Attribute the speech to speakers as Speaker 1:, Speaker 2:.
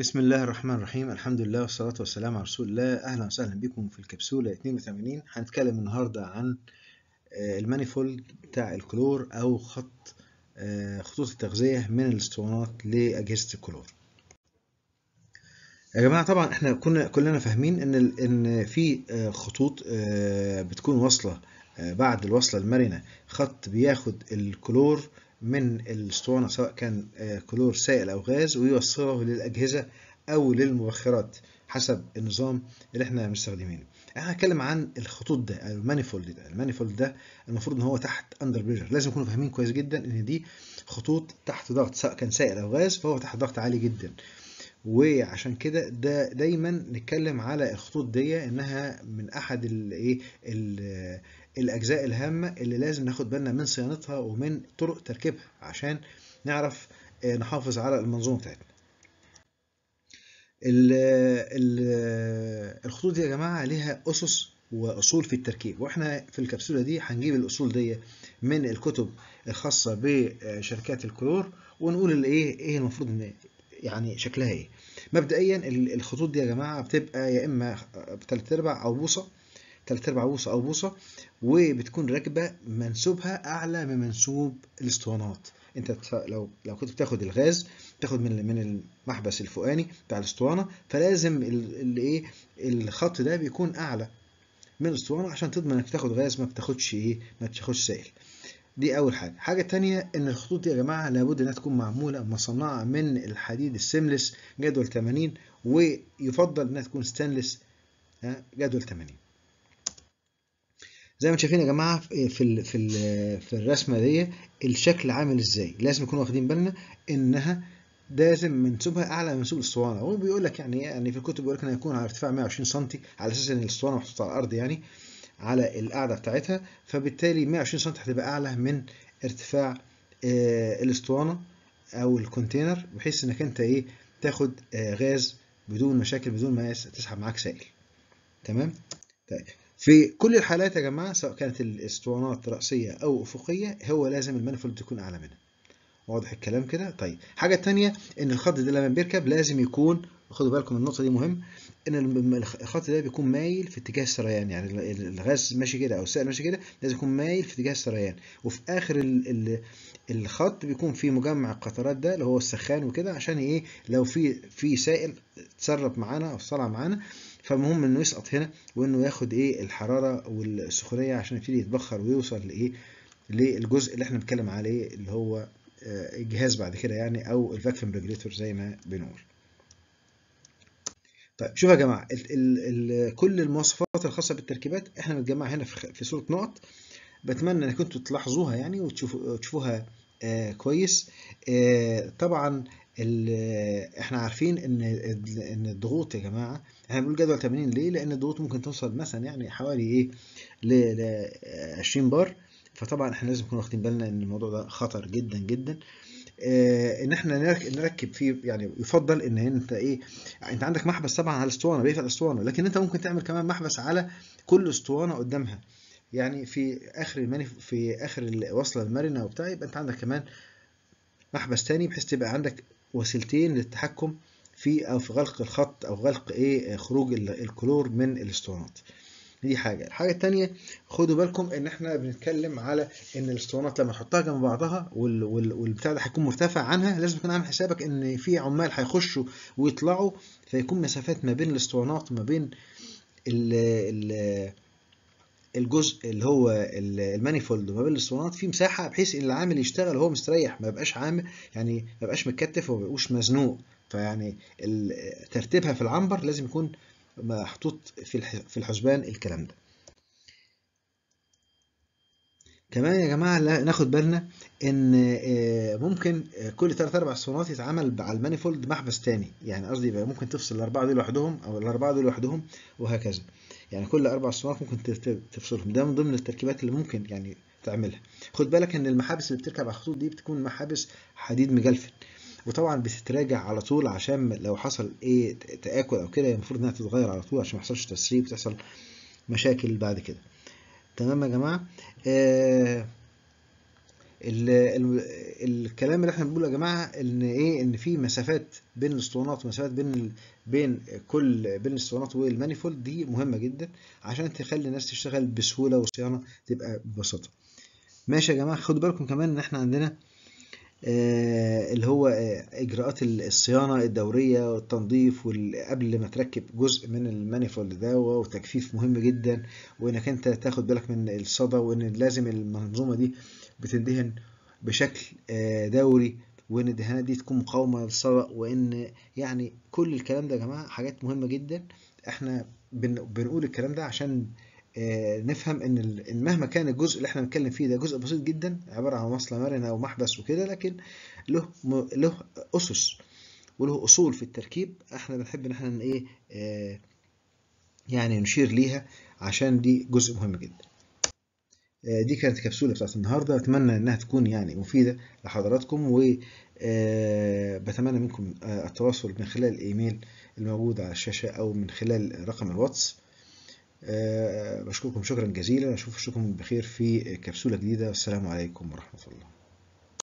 Speaker 1: بسم الله الرحمن الرحيم الحمد لله والصلاة والسلام على رسول الله أهلا وسهلا بكم في الكبسولة 82 هنتكلم النهاردة عن آه، المانيفولد بتاع الكلور أو خط آه، خطوط التغذية من الاسطوانات لأجهزة الكلور يا جماعة طبعا احنا كنا كلنا فاهمين ان ان في آه، خطوط بتكون واصلة بعد الوصلة المرنة خط بياخد الكلور من الاسطوانة سواء كان آه، كلور سائل أو غاز ويوصله للأجهزة أو للمبخرات حسب النظام اللي احنا مستخدمينه احنا هنتكلم عن الخطوط ده المانيفولد ده المانيفولد ده المفروض ان هو تحت اندر بريشر لازم نكون فاهمين كويس جدا ان دي خطوط تحت ضغط سواء كان سائل او غاز فهو تحت ضغط عالي جدا وعشان كده ده دايما نتكلم على الخطوط دي انها من احد الايه الأجزاء الهامة اللي لازم ناخد بالنا من صيانتها ومن طرق تركيبها عشان نعرف آه، نحافظ على المنظومة بتاعتنا ال ال الخطوط دي يا جماعة ليها أسس واصول في التركيب واحنا في الكبسوله دي هنجيب الاصول دي من الكتب الخاصه بشركات الكلور ونقول الايه ايه المفروض ان يعني شكلها ايه مبدئيا الخطوط دي يا جماعه بتبقى يا اما بثلاث ارباع او بوصه ثلاث ارباع بوصه او بوصه وبتكون راكبه منسوبها اعلى من منسوب الاسطوانات انت لو لو كنت بتاخد الغاز بتاخد من من المحبس الفوقاني بتاع الاسطوانه فلازم الإيه الخط ده بيكون اعلى من الاسطوانه عشان تضمن انك تاخد غاز ما بتاخدش ايه ما بتاخدش سائل دي اول حاجه الحاجه الثانيه ان الخطوط دي يا جماعه لابد انها تكون معموله مصنعه من الحديد السيملس جدول 80 ويفضل انها تكون ستانلس جدول 80 زي ما انتم شايفين يا جماعه في الـ في الـ في الرسمه دي الشكل عامل ازاي لازم نكون واخدين بالنا انها لازم منسوبها اعلى من منسوب الاسطوانه وبيقول لك يعني يعني في الكتب بيقول لك انها يكون على ارتفاع 120 سم على اساس ان الاسطوانه محطوطه على الارض يعني على القاعده بتاعتها فبالتالي 120 سم هتبقى اعلى من ارتفاع آه، الاسطوانه او الكونتينر بحيث انك انت ايه تاخد آه، غاز بدون مشاكل بدون ما تسحب معاك سائل تمام طيب في كل الحالات يا جماعة سواء كانت الاسطوانات رأسية أو أفقية هو لازم المانيفولد تكون أعلى منها واضح الكلام كده طيب حاجة تانية إن الخط ده لما بيركب لازم يكون خدوا بالكم النقطة دي مهم إن الخط ده بيكون مايل في اتجاه السريان يعني الغاز ماشي كده أو السائل ماشي كده لازم يكون مايل في اتجاه السريان وفي آخر الخط بيكون في مجمع القطرات ده اللي هو السخان وكده عشان إيه لو في في سائل تسرب معانا أو طلع معانا فالمهم انه يسقط هنا وانه ياخد ايه الحراره والسخونيه عشان يبتدي يتبخر ويوصل لايه للجزء اللي احنا بنتكلم عليه اللي هو آه، الجهاز بعد كده يعني او الفاكيوم ريجوليتور زي ما بنقول طيب شوفوا يا جماعه الـ الـ الـ كل المواصفات الخاصه بالتركيبات احنا بنتجمعها هنا في, صوره نقط بتمنى انكم تلاحظوها يعني وتشوفوها آه، كويس آه، طبعا احنا عارفين ان ان الضغوط يا جماعه احنا بنقول جدول 80 ليه لان الضغوط ممكن توصل مثلا يعني حوالي ايه ل 20 آه، بار فطبعا احنا لازم نكون واخدين بالنا ان الموضوع ده خطر جدا جدا ان احنا نركب فيه يعني يفضل ان انت ايه انت عندك محبس طبعا على الاسطوانه بيقفل الاسطوانه لكن انت ممكن تعمل كمان محبس على كل اسطوانه قدامها يعني في اخر المانيف في اخر الوصله المرنه وبتاع يبقى انت عندك كمان محبس تاني بحيث تبقى عندك وسيلتين للتحكم في او في غلق الخط او غلق ايه خروج الكلور من الاسطوانات دي حاجه الحاجه الثانيه خدوا بالكم ان احنا بنتكلم على ان الاسطوانات لما نحطها جنب بعضها وال وال والبتاع ده هيكون مرتفع عنها لازم تكون عامل حسابك ان في عمال هيخشوا ويطلعوا فيكون مسافات ما بين الاسطوانات وما بين ال ال الجزء اللي هو المانيفولد ما بين الاسطوانات في مساحه بحيث ان العامل يشتغل وهو مستريح ما يبقاش عامل يعني ما يبقاش متكتف وما يبقوش مزنوق فيعني ترتيبها في العنبر لازم يكون محطوط في في الحسبان الكلام ده كمان يا جماعه ناخد بالنا ان آه، ممكن آه، كل ثلاث اربع اسطوانات يتعمل على المانيفولد محبس ثاني يعني قصدي ممكن تفصل الاربعه دول لوحدهم او الاربعه دول لوحدهم وهكذا يعني كل اربع اسطوانات ممكن تفصلهم ده من ضمن التركيبات اللي ممكن يعني تعملها خد بالك ان المحابس اللي بتركب على الخطوط دي بتكون محابس حديد مجلفن وطبعا بتتراجع على طول عشان لو حصل ايه تاكل او كده المفروض انها تتغير على طول عشان ما يحصلش تسريب وتحصل مشاكل بعد كده تمام يا جماعه آه ال ال الكلام اللي احنا بنقوله يا جماعه ان ايه ان في مسافات بين الاسطوانات ومسافات بين بين كل بين الاسطوانات والمانيفولد دي مهمه جدا عشان تخلي الناس تشتغل بسهوله وصيانه تبقى ببساطه ماشي يا جماعه خدوا بالكم كمان ان احنا عندنا آه اللي هو آه اجراءات الصيانه الدوريه والتنظيف قبل ما تركب جزء من المانيفولد ده وتجفيف مهم جدا وانك انت تاخد بالك من الصدى وان لازم المنظومه دي بتدهن بشكل آه، دوري وان الدهانات دي تكون مقاومه للسبق وان يعني كل الكلام ده يا جماعه حاجات مهمه جدا احنا بنقول الكلام ده عشان آه، نفهم ان مهما كان الجزء اللي احنا بنتكلم فيه ده جزء بسيط جدا عباره عن وصله مرنه ومحبس وكده لكن له له اسس وله اصول في التركيب احنا بنحب ان احنا ايه آه، يعني نشير ليها عشان دي جزء مهم جدا آه، دي كانت كبسولة بتاعت النهاردة أتمنى إنها تكون يعني مفيدة لحضراتكم و آه، بتمنى منكم آه، التواصل من خلال الإيميل الموجود على الشاشة أو من خلال رقم الواتس بشكركم شكرا جزيلا أشوفكم بخير في كبسولة جديدة والسلام عليكم ورحمة الله